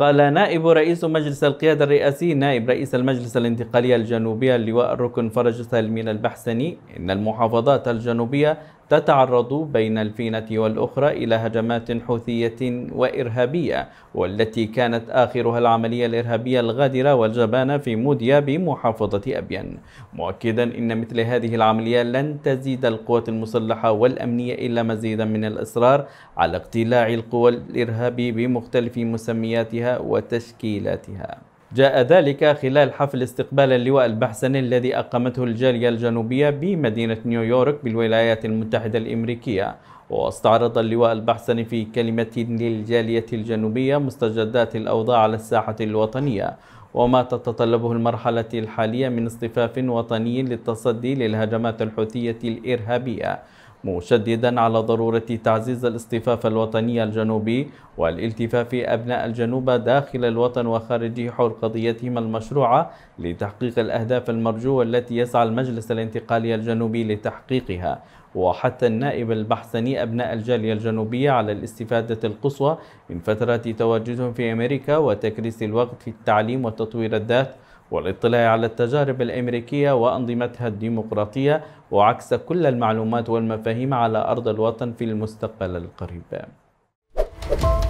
قال نائب رئيس مجلس القيادة الرئاسي نائب رئيس المجلس الانتقالي الجنوبي اللواء الركن فرج سالمين البحسني إن المحافظات الجنوبية تتعرض بين الفينة والأخرى إلى هجمات حوثية وإرهابية والتي كانت آخرها العملية الإرهابية الغادرة والجبانة في موديا بمحافظة أبيان مؤكدا إن مثل هذه العملية لن تزيد القوات المسلحة والأمنية إلا مزيدا من الإصرار على اقتلاع القوى الإرهابي بمختلف مسمياتها وتشكيلاتها جاء ذلك خلال حفل استقبال اللواء البحسني الذي أقامته الجالية الجنوبية بمدينة نيويورك بالولايات المتحدة الأمريكية واستعرض اللواء البحسني في كلمة للجالية الجنوبية مستجدات الأوضاع على الساحة الوطنية وما تتطلبه المرحلة الحالية من اصطفاف وطني للتصدي للهجمات الحوثية الإرهابية مشددا على ضرورة تعزيز الاصطفاف الوطني الجنوبي والالتفاف أبناء الجنوب داخل الوطن وخارجه حول قضيتهم المشروعة لتحقيق الأهداف المرجوة التي يسعى المجلس الانتقالي الجنوبي لتحقيقها وحتى النائب البحثني أبناء الجالية الجنوبية على الاستفادة القصوى من فترة تواجدهم في أمريكا وتكريس الوقت في التعليم وتطوير الذات والاطلاع على التجارب الأمريكية وأنظمتها الديمقراطية وعكس كل المعلومات والمفاهيم على أرض الوطن في المستقبل القريب